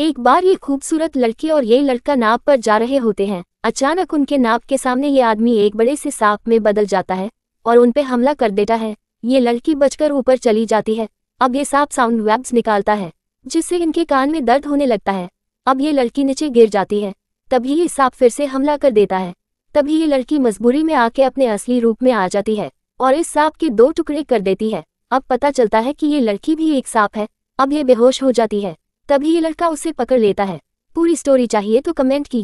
एक बार ये खूबसूरत लड़की और ये लड़का नाव पर जा रहे होते हैं अचानक उनके नाव के सामने ये आदमी एक बड़े से सांप में बदल जाता है और उनपे हमला कर देता है ये लड़की बचकर ऊपर चली जाती है अब ये सांप साउंड वेब्स निकालता है जिससे इनके कान में दर्द होने लगता है अब ये लड़की नीचे गिर जाती है तभी ये सांप फिर से हमला कर देता है तभी ये लड़की मजबूरी में आके अपने असली रूप में आ जाती है और इस सांप के दो टुकड़े कर देती है अब पता चलता है कि ये लड़की भी एक सांप है अब ये बेहोश हो जाती है तभी ये लड़का उसे पकड़ लेता है पूरी स्टोरी चाहिए तो कमेंट की